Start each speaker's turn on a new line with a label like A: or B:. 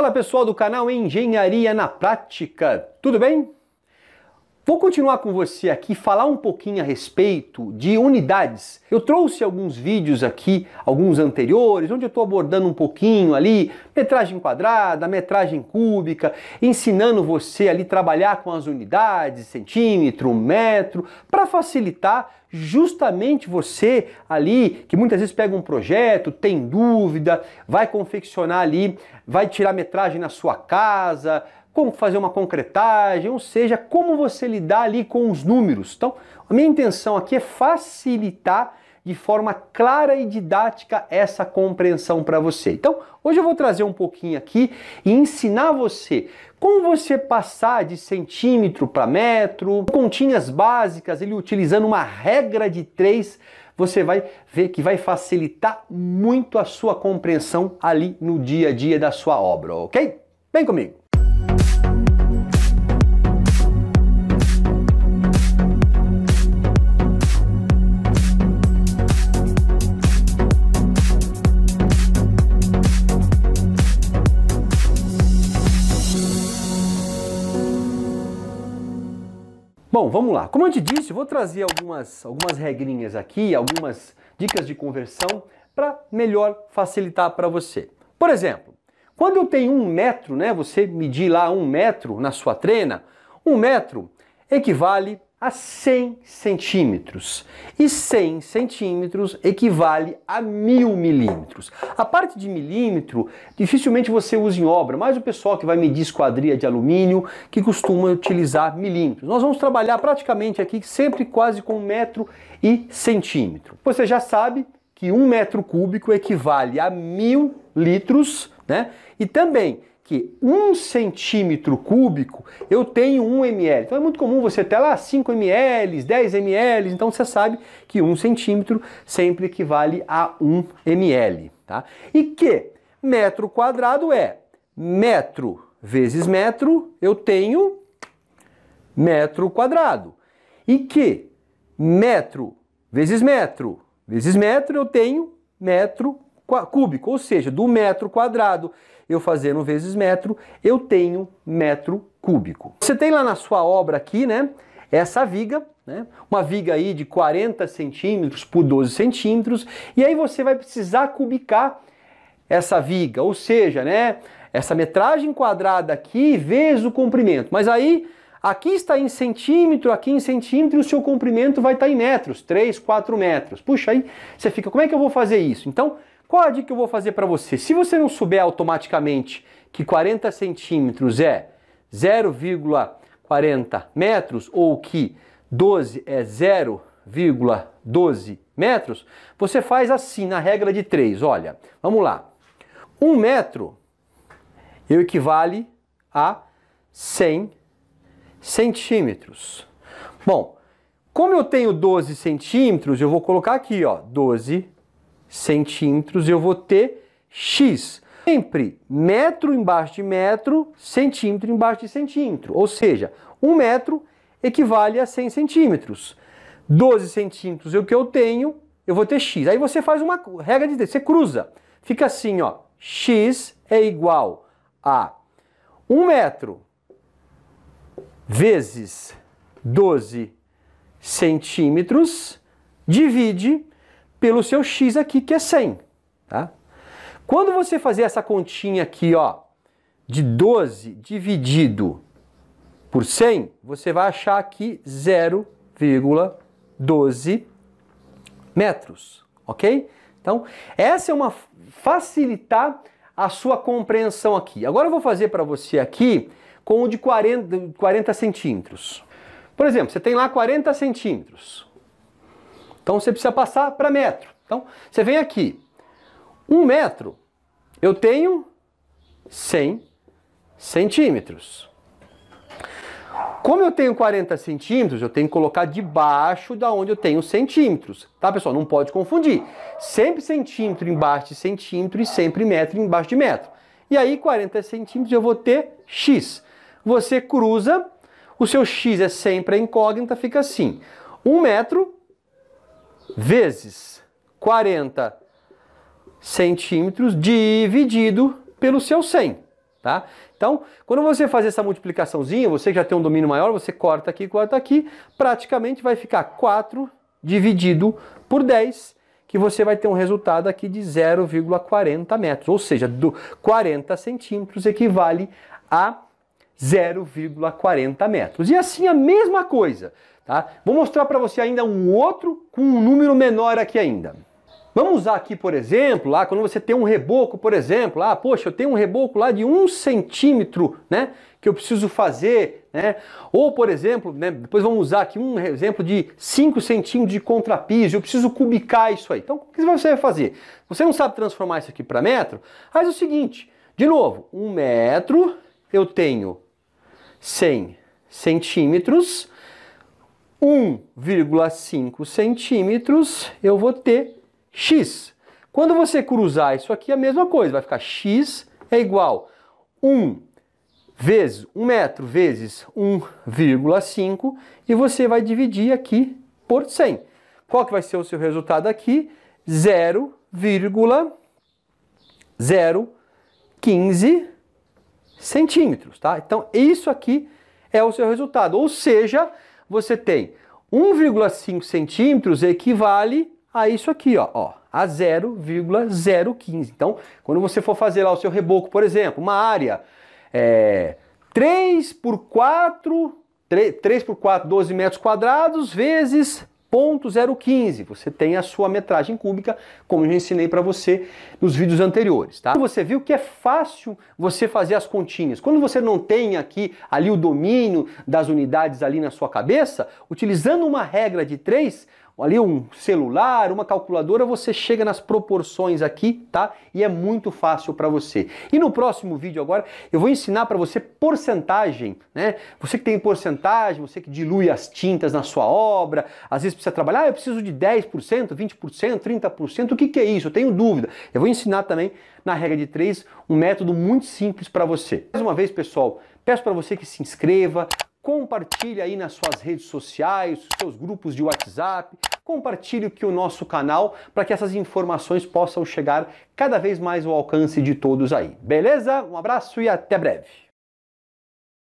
A: Fala pessoal do canal Engenharia na Prática, tudo bem? Vou continuar com você aqui, falar um pouquinho a respeito de unidades. Eu trouxe alguns vídeos aqui, alguns anteriores, onde eu estou abordando um pouquinho ali, metragem quadrada, metragem cúbica, ensinando você ali trabalhar com as unidades, centímetro, metro, para facilitar justamente você ali que muitas vezes pega um projeto, tem dúvida, vai confeccionar ali, vai tirar metragem na sua casa, como fazer uma concretagem, ou seja, como você lidar ali com os números. Então, a minha intenção aqui é facilitar de forma clara e didática essa compreensão para você. Então, hoje eu vou trazer um pouquinho aqui e ensinar você como você passar de centímetro para metro, continhas básicas, ele utilizando uma regra de três você vai ver que vai facilitar muito a sua compreensão ali no dia a dia da sua obra, ok? Vem comigo! Bom, vamos lá. Como eu te disse, eu vou trazer algumas, algumas regrinhas aqui, algumas dicas de conversão para melhor facilitar para você. Por exemplo, quando eu tenho um metro, né, você medir lá um metro na sua trena, um metro equivale a 100 centímetros. E 100 centímetros equivale a mil milímetros. A parte de milímetro dificilmente você usa em obra, mas o pessoal que vai medir esquadria de alumínio que costuma utilizar milímetros. Nós vamos trabalhar praticamente aqui sempre quase com metro e centímetro. Você já sabe que um metro cúbico equivale a mil litros, né? E também que um centímetro cúbico eu tenho 1 ml. Então é muito comum você ter lá 5 ml, 10 ml, então você sabe que um centímetro sempre equivale a 1 ml. Tá? E que metro quadrado é metro vezes metro, eu tenho metro quadrado. E que metro vezes metro vezes metro, eu tenho metro cúbico, ou seja, do metro quadrado, eu fazendo vezes metro, eu tenho metro cúbico. Você tem lá na sua obra aqui, né, essa viga, né, uma viga aí de 40 centímetros por 12 centímetros, e aí você vai precisar cubicar essa viga, ou seja, né, essa metragem quadrada aqui vezes o comprimento. Mas aí Aqui está em centímetro, aqui em centímetro, e o seu comprimento vai estar em metros, 3, 4 metros. Puxa, aí você fica, como é que eu vou fazer isso? Então, qual a dica que eu vou fazer para você? Se você não souber automaticamente que 40 centímetros é 0,40 metros ou que 12 é 0,12 metros, você faz assim na regra de 3. Olha, vamos lá. 1 um metro eu equivale a 100 centímetros. Bom, como eu tenho 12 centímetros, eu vou colocar aqui, ó, 12 centímetros e eu vou ter x. Sempre metro embaixo de metro, centímetro embaixo de centímetro. Ou seja, um metro equivale a 100 centímetros. 12 centímetros é o que eu tenho, eu vou ter x. Aí você faz uma regra de você cruza. Fica assim, ó. x é igual a 1 metro vezes 12 centímetros, divide pelo seu x aqui, que é 100. Tá? Quando você fazer essa continha aqui, ó, de 12 dividido por 100, você vai achar aqui 0,12 metros, ok? Então, essa é uma facilitar a sua compreensão aqui. Agora eu vou fazer para você aqui com o de 40, 40 centímetros. Por exemplo, você tem lá 40 centímetros. Então você precisa passar para metro. Então você vem aqui. Um metro, eu tenho 100 centímetros. Como eu tenho 40 centímetros, eu tenho que colocar debaixo da onde eu tenho centímetros. Tá, pessoal? Não pode confundir. Sempre centímetro embaixo de centímetro e sempre metro embaixo de metro. E aí, 40 centímetros, eu vou ter x. Você cruza, o seu x é sempre a incógnita, fica assim. 1 um metro vezes 40 centímetros dividido pelo seu 100, tá? Então, quando você fazer essa multiplicaçãozinha, você que já tem um domínio maior, você corta aqui, corta aqui, praticamente vai ficar 4 dividido por 10, que você vai ter um resultado aqui de 0,40 metros, ou seja, do 40 centímetros equivale a 0,40 metros. E assim a mesma coisa. Tá? Vou mostrar para você ainda um outro com um número menor aqui ainda. Vamos usar aqui, por exemplo, lá, quando você tem um reboco, por exemplo, ah, poxa, eu tenho um reboco lá de um centímetro, né, que eu preciso fazer, né, ou, por exemplo, né, depois vamos usar aqui um exemplo de 5 centímetros de contrapiso, eu preciso cubicar isso aí. Então, o que você vai fazer? Você não sabe transformar isso aqui para metro? Faz o seguinte, de novo, um metro eu tenho 100 centímetros, 1,5 centímetros, eu vou ter x. Quando você cruzar isso aqui, é a mesma coisa, vai ficar x é igual 1 vezes 1 metro vezes 1,5 e você vai dividir aqui por 100. Qual que vai ser o seu resultado aqui? 0,015 centímetros, tá? Então isso aqui é o seu resultado, ou seja, você tem 1,5 centímetros equivale a isso aqui, ó, ó a 0,015. Então, quando você for fazer lá o seu reboco, por exemplo, uma área é, 3 por 4, 3, 3 por 4, 12 metros quadrados, vezes 0.015. Você tem a sua metragem cúbica, como eu ensinei para você nos vídeos anteriores, tá? Você viu que é fácil você fazer as continhas. Quando você não tem aqui ali o domínio das unidades ali na sua cabeça, utilizando uma regra de 3, ali um celular, uma calculadora, você chega nas proporções aqui, tá? E é muito fácil para você. E no próximo vídeo agora eu vou ensinar para você porcentagem, né? Você que tem porcentagem, você que dilui as tintas na sua obra, às vezes precisa trabalhar, ah, eu preciso de 10%, 20%, 30%, o que, que é isso? Eu tenho dúvida. Eu vou ensinar também na regra de 3 um método muito simples para você. Mais uma vez, pessoal, peço para você que se inscreva, Compartilhe aí nas suas redes sociais, seus grupos de WhatsApp, compartilhe aqui o nosso canal para que essas informações possam chegar cada vez mais ao alcance de todos aí. Beleza? Um abraço e até breve.